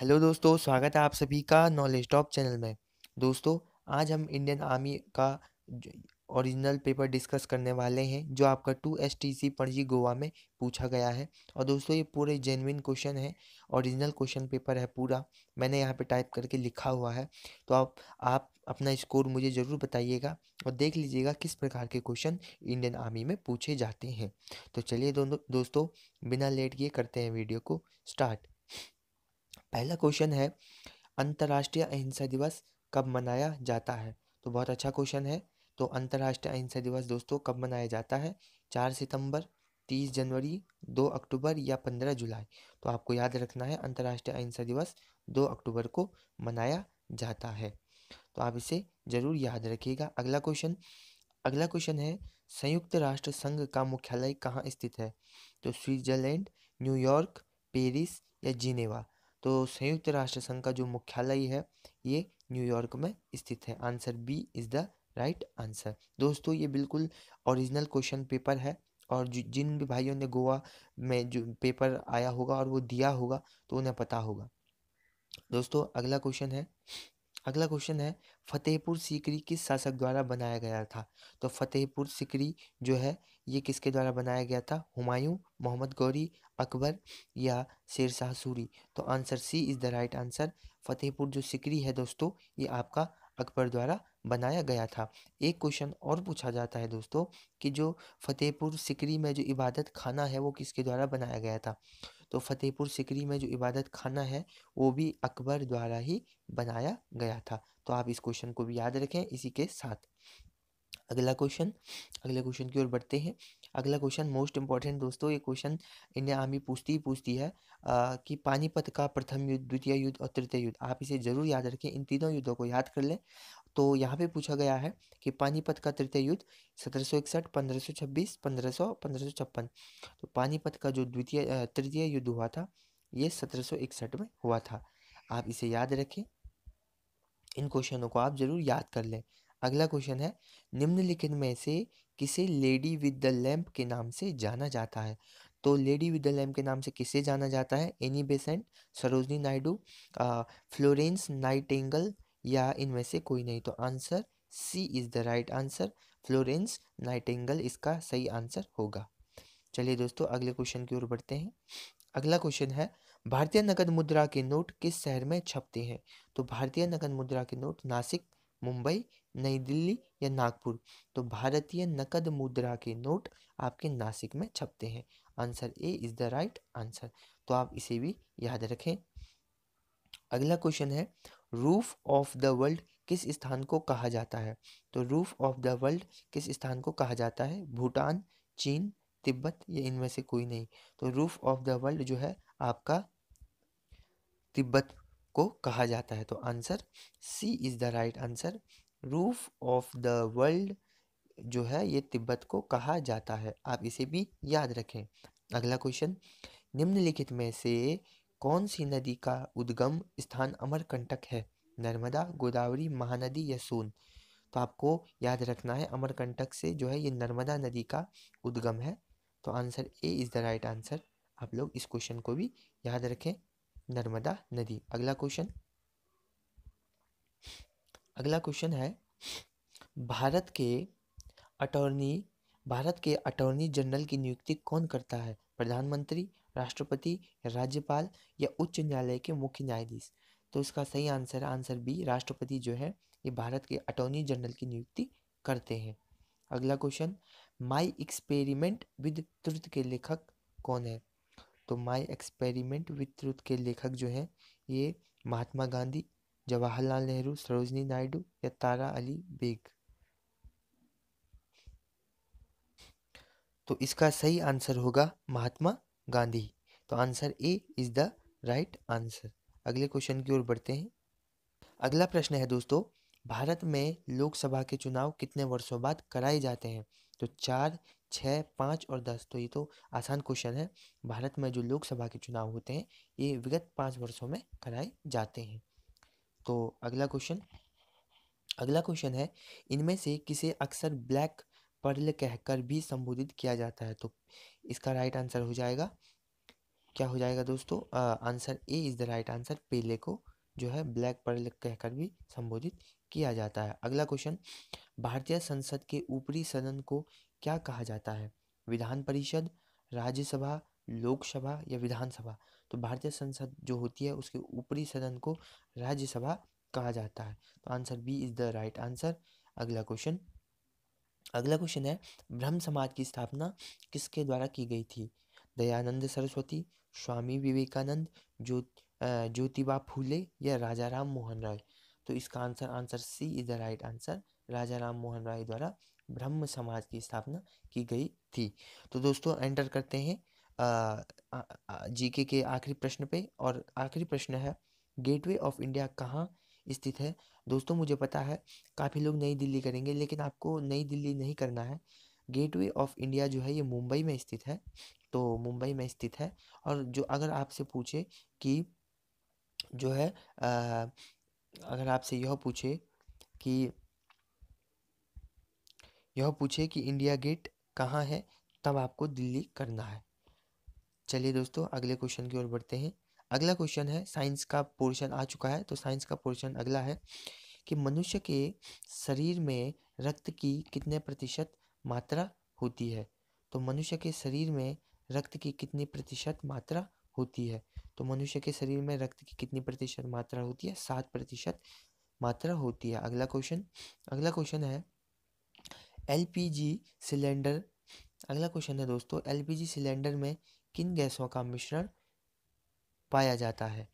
hello दोस्तों स्वागत है आप सभी का नॉलेज टॉप चैनल में दोस्तों आज हम इंडियन आर्मी का ओरिजिनल पेपर डिस्कस करने वाले हैं जो आपका two S T C Panaji Goa में पूछा गया है और दोस्तों ये पूरे जेनविन क्वेश्चन है ओरिजिनल क्वेश्चन पेपर है पूरा मैंने यहाँ पे टाइप करके लिखा हुआ है तो आप आप अपना स्कोर मुझे ज़रूर बताइएगा और देख लीजिएगा किस प्रकार के क्वेश्चन इंडियन आर्मी में पूछे जाते हैं तो चलिए दोनों दोस्तों बिना लेट किए करते हैं वीडियो को स्टार्ट पहला क्वेश्चन है अंतर्राष्ट्रीय अहिंसा दिवस कब मनाया जाता है तो बहुत अच्छा क्वेश्चन है तो अंतर्राष्ट्रीय अहिंसा दिवस दोस्तों कब मनाया जाता है चार सितंबर तीस जनवरी दो अक्टूबर या पंद्रह जुलाई तो आपको याद रखना है अंतर्राष्ट्रीय अहिंसा दिवस दो अक्टूबर को मनाया जाता है तो आप इसे ज़रूर याद रखिएगा अगला क्वेश्चन अगला क्वेश्चन है संयुक्त राष्ट्र संघ का मुख्यालय कहाँ स्थित है तो स्विट्जरलैंड न्यूयॉर्क पेरिस या जिनेवा तो संयुक्त राष्ट्र संघ का जो मुख्यालय है ये न्यूयॉर्क में स्थित है answer B is the right answer दोस्तों ये बिल्कुल ओरिजिनल क्वेश्चन पेपर है और जिन भी भाइयों ने गोवा में जो पेपर आया होगा और वो दिया होगा तो उन्हें पता होगा दोस्तों अगला क्वेश्चन है अगला क्वेश्चन है फतेहपुर सीकरी किस शासक द्वारा बनाया गया था तो फतेहपुर सीकरी जो है ये किसके द्वारा बनाया गया था हुमायूं मोहम्मद गौरी अकबर या शेरशाह सूरी तो answer C is the right answer Fatehpur जो सिकरी है दोस्तों ये आपका अकबर द्वारा बनाया गया था एक क्वेश्चन और पूछा जाता है दोस्तों कि जो फतेहपुर सिकरी में जो इबादत खाना है वो किसके द्वारा बनाया गया था तो फतेहपुर सिकरी में जो इबादत खाना है वो भी अकबर द्वारा ही बनाया गया था तो आप इस क्वेश्चन को भी याद रखें इसी के साथ अगला क्वेश्चन अगले क्वेश्चन की ओर बढ़ते हैं अगला क्वेश्चन मोस्ट इंपॉर्टेंट दोस्तों ये क्वेश्चन इंडिया आर्मी पूछती ही पूछती है आ, कि पानीपत का प्रथम युद्ध द्वितीय युद्ध और तृतीय युद्ध आप इसे जरूर याद रखें इन तीनों युद्धों को याद कर लें तो यहाँ पे पूछा गया है कि पानीपत का तृतीय युद्ध सत्रह सौ इकसठ पंद्रह सौ छब्बीस पंद्रह सौ पंद्रह सौ छप्पन तो पानीपत का जो द्वितीय तृतीय युद्ध हुआ था ये सत्रह सौ इकसठ में हुआ था आप इसे याद रखें इन क्वेश्चनों को आप जरूर याद कर लें अगला क्वेश्चन है निम्नलिखित में से किसे लेडी विद द लैम्प के नाम से जाना जाता है तो लेडी विद द लैम्प के नाम से किसे जाना जाता है Annie Besant Sarojini Naidu Florence Nightingale या इनमें से कोई नहीं तो answer C is the right answer Florence Nightingale इसका सही आंसर होगा चलिए दोस्तों अगले क्वेश्चन की ओर बढ़ते हैं अगला क्वेश्चन है भारतीय नगद मुद्रा के नोट किस शहर में छपते हैं तो भारतीय नकद मुद्रा के नोट नासिक मुंबई नई दिल्ली या नागपुर तो भारतीय नकद मुद्रा के नोट आपके नासिक में छपते हैं answer A is the right answer तो आप इसे भी याद रखें अगला क्वेश्चन है रूफ ऑफ द वर्ल्ड किस स्थान को कहा जाता है तो रूफ ऑफ द वर्ल्ड किस स्थान को कहा जाता है भूटान चीन तिब्बत या इनमें से कोई नहीं तो रूफ ऑफ द वर्ल्ड जो है आपका तिब्बत को कहा जाता है तो answer C is the right answer roof of the world जो है ये तिब्बत को कहा जाता है आप इसे भी याद रखें अगला क्वेश्चन निम्नलिखित में से कौन सी नदी का उद्गम स्थान अमरकंटक है नर्मदा गोदावरी महानदी या सोन तो आपको याद रखना है अमरकंटक से जो है ये नर्मदा नदी का उद्गम है तो answer A is the right answer आप लोग इस क्वेश्चन को भी याद रखें नर्मदा नदी अगला क्वेश्चन अगला क्वेश्चन है भारत के अटॉर्नी भारत के अटॉर्नी जनरल की नियुक्ति कौन करता है प्रधानमंत्री राष्ट्रपति राज्यपाल या उच्च न्यायालय के मुख्य न्यायाधीश तो इसका सही आंसर आंसर बी राष्ट्रपति जो है ये भारत के अटॉर्नी जनरल की नियुक्ति करते हैं अगला question my experiment with truth के लेखक कौन है तो माई एक्सपेरिमेंट विद ट्रुथ के लेखक जो हैं ये महात्मा गांधी जवाहरलाल नेहरू सरोजनी नायडू या तारा अली बेग तो इसका सही आंसर होगा महात्मा गांधी तो answer A is the right answer अगले क्वेश्चन की ओर बढ़ते हैं अगला प्रश्न है दोस्तों भारत में लोकसभा के चुनाव कितने वर्षों बाद कराए जाते हैं तो चार छः पाँच और दस तो ये तो आसान क्वेश्चन है भारत में जो लोकसभा के चुनाव होते हैं ये विगत पाँच वर्षों में कराए जाते हैं तो अगला क्वेश्चन अगला क्वेश्चन है इनमें से किसे अक्सर ब्लैक पर्ल कहकर भी संबोधित किया जाता है तो इसका राइट आंसर हो जाएगा क्या हो जाएगा दोस्तों answer A is the right answer Pele को जो है ब्लैक पर्ल कहकर भी संबोधित किया जाता है अगला क्वेश्चन भारतीय संसद के ऊपरी सदन को क्या कहा जाता है विधान परिषद राज्यसभा लोकसभा या विधानसभा तो भारतीय संसद जो होती है उसके ऊपरी सदन को राज्यसभा कहा जाता है तो answer B is the right answer अगला क्वेश्चन अगला क्वेश्चन है ब्रह्म समाज की स्थापना किसके द्वारा की गई थी दयानंद सरस्वती स्वामी विवेकानंद ज्योत ज्योतिबा फूले या राजा राम मोहन राय तो इसका answer answer C is the right answer Raja Ram Mohan Roy द्वारा ब्रह्म समाज की स्थापना की गई थी तो दोस्तों एंटर करते हैं जीके के आखिरी प्रश्न पे और आखिरी प्रश्न है गेटवे ऑफ इंडिया कहाँ स्थित है दोस्तों मुझे पता है काफ़ी लोग नई दिल्ली करेंगे लेकिन आपको नई दिल्ली नहीं करना है गेटवे ऑफ इंडिया जो है ये मुंबई में स्थित है तो मुंबई में स्थित है और जो अगर आपसे पूछे कि जो है आ, अगर आपसे यह पूछे कि यह पूछे कि इंडिया गेट कहाँ है तब आपको दिल्ली करना है चलिए दोस्तों अगले क्वेश्चन की ओर बढ़ते हैं अगला क्वेश्चन है साइंस का पोर्शन आ चुका है तो साइंस का पोर्शन अगला है कि मनुष्य के शरीर में रक्त की कितने प्रतिशत मात्रा होती है तो मनुष्य के शरीर में रक्त की कितनी प्रतिशत मात्रा होती है तो मनुष्य के शरीर में रक्त की कितनी प्रतिशत मात्रा होती है सात प्रतिशत मात्रा होती है अगला क्वेश्चन अगला क्वेश्चन है एल सिलेंडर अगला क्वेश्चन है दोस्तों एल सिलेंडर में किन गैसों का मिश्रण पाया जाता है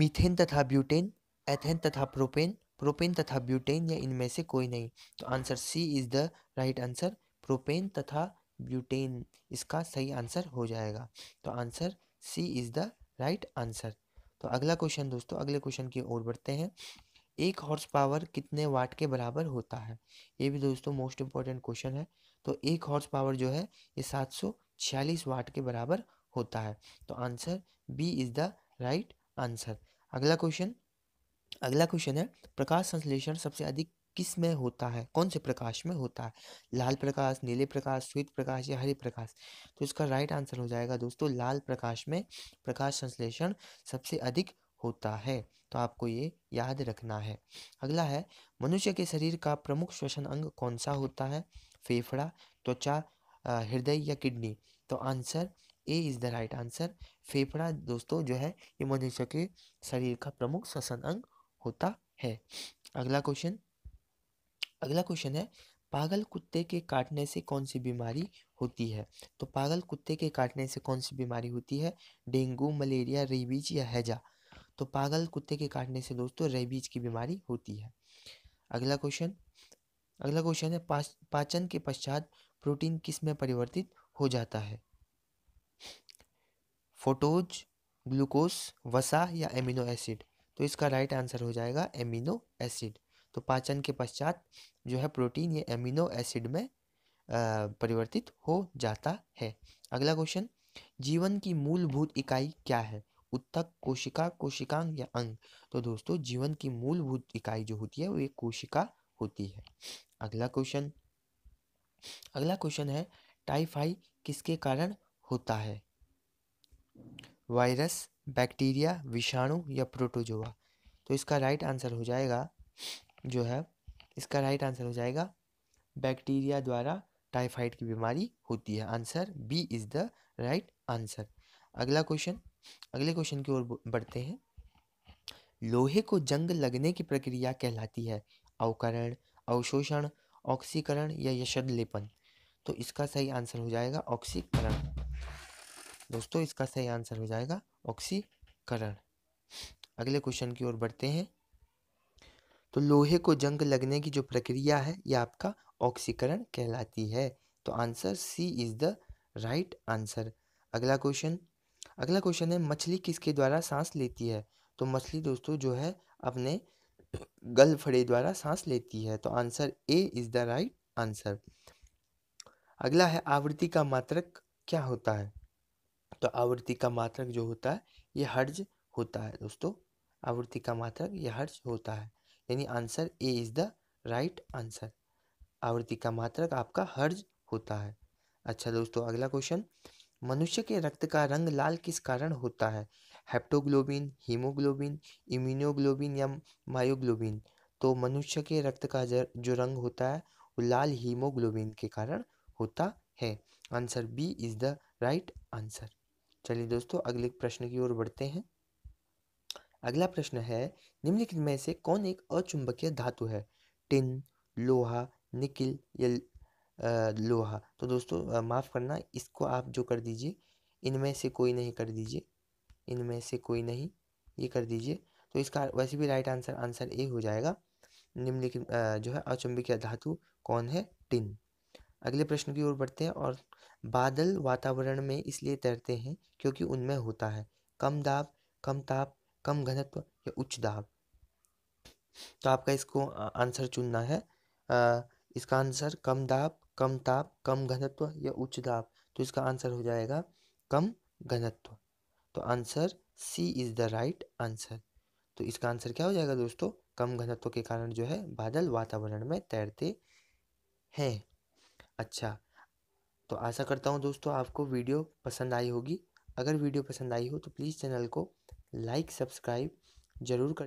मीथेन तथा ब्यूटेन एथेन तथा प्रोपेन प्रोपेन तथा ब्यूटेन या इनमें से कोई नहीं तो answer C is the right answer propane तथा ब्यूटेन इसका सही आंसर हो जाएगा तो answer C is the right answer तो अगला क्वेश्चन दोस्तों अगले क्वेश्चन की ओर बढ़ते हैं एक हॉर्स पावर कितने वाट के बराबर होता है ये भी दोस्तों मोस्ट इम्पॉर्टेंट क्वेश्चन है तो एक हॉर्स पावर जो है ये सात सौ छियालीस वाट के बराबर होता है तो answer B is the right answer अगला क्वेश्चन अगला क्वेश्चन है प्रकाश संश्लेषण सबसे अधिक किस में होता है कौन से प्रकाश में होता है लाल प्रकाश नीले प्रकाश श्वेत प्रकाश या हरे प्रकाश तो इसका राइट आंसर हो जाएगा दोस्तों लाल प्रकाश में प्रकाश संश्लेषण सबसे अधिक होता है तो आपको ये याद रखना है अगला है मनुष्य के शरीर का प्रमुख श्वसन अंग कौन सा होता है फेफड़ा त्वचा हृदय या किडनी तो answer A is the right answer फेफड़ा दोस्तों जो है ये मनुष्य के शरीर का प्रमुख श्वसन अंग होता है अगला क्वेश्चन अगला क्वेश्चन है पागल कुत्ते के काटने से कौन सी बीमारी होती है तो पागल कुत्ते के काटने से कौन सी बीमारी होती है डेंगू मलेरिया रेबीज या हैजा तो पागल कुत्ते के काटने से दोस्तों रेबीज की बीमारी होती है अगला क्वेश्चन अगला क्वेश्चन है पाच, पाचन के पश्चात प्रोटीन किस में परिवर्तित हो जाता है फोटोज ग्लूकोस वसा या एमिनो एसिड तो इसका राइट आंसर हो जाएगा एमिनो एसिड तो पाचन के पश्चात जो है प्रोटीन ये एमिनो एसिड में परिवर्तित हो जाता है अगला क्वेश्चन जीवन की मूलभूत इकाई क्या है उत्तक कोशिका कोशिकांग या अंग तो दोस्तों जीवन की मूलभूत इकाई जो होती है वो एक कोशिका होती है अगला क्वेश्चन अगला क्वेश्चन है टाइफाई किसके कारण होता है वायरस बैक्टीरिया विषाणु या प्रोटोजोआ तो इसका राइट आंसर हो जाएगा जो है इसका राइट आंसर हो जाएगा बैक्टीरिया द्वारा टाइफाइड की बीमारी होती है answer B is the right answer अगला क्वेश्चन अगले क्वेश्चन की ओर बढ़ते हैं लोहे को जंग लगने की प्रक्रिया कहलाती है अवकरण अवशोषण ऑक्सीकरण या यशद लेपन तो इसका सही आंसर हो जाएगा ऑक्सीकरण दोस्तों इसका सही आंसर हो जाएगा ऑक्सीकरण अगले क्वेश्चन की ओर बढ़ते हैं तो लोहे को जंग लगने की जो प्रक्रिया है यह आपका ऑक्सीकरण कहलाती है तो answer C is the right answer अगला क्वेश्चन अगला क्वेश्चन है मछली किसके द्वारा सांस लेती है तो मछली दोस्तों जो है अपने गलफड़े द्वारा सांस लेती है तो answer A is the right answer अगला है आवृत्ति का मात्रक क्या होता है तो आवृत्ति का मात्रक जो होता है ये हर्ज होता है दोस्तों आवृत्ति का मात्रक ये हर्ज होता है यानी answer A is the right answer आवृत्ति का मात्रक आपका हर्ज होता है अच्छा दोस्तों अगला क्वेश्चन मनुष्य के रक्त का रंग लाल किस कारण होता है हेप्टोग्लोबिन हीमोग्लोबिन इम्यूनोग्लोबिन या मायोग्लोबिन तो मनुष्य के रक्त का जो रंग होता है वो लाल हीमोग्लोबिन के कारण होता है answer B is the right answer चलिए दोस्तों अगले प्रश्न की ओर बढ़ते हैं अगला प्रश्न है निम्नलिखित में से कौन एक अचुंबकीय धातु है टिन लोहा निकिल या लोहा तो दोस्तों माफ़ करना इसको आप जो कर दीजिए इनमें से कोई नहीं कर दीजिए इनमें से कोई नहीं ये कर दीजिए तो इसका वैसे भी राइट आंसर आंसर ए हो जाएगा निम्नलिखित जो है अचुंबकीय धातु कौन है टिन अगले प्रश्न की ओर बढ़ते हैं और बादल वातावरण में इसलिए तैरते हैं क्योंकि उनमें होता है कम दाब कम ताप कम घनत्व या उच्च दाब तो आपका इसको आंसर चुनना है आ, इसका आंसर कम दाब कम ताप कम घनत्व या उच्च दाब तो इसका आंसर हो जाएगा कम घनत्व तो answer C is the right answer तो इसका आंसर क्या हो जाएगा दोस्तों कम घनत्व के कारण जो है बादल वातावरण में तैरते हैं अच्छा तो आशा करता हूँ दोस्तों आपको वीडियो पसंद आई होगी अगर वीडियो पसंद आई हो तो प्लीज़ चैनल को लाइक सब्सक्राइब ज़रूर कर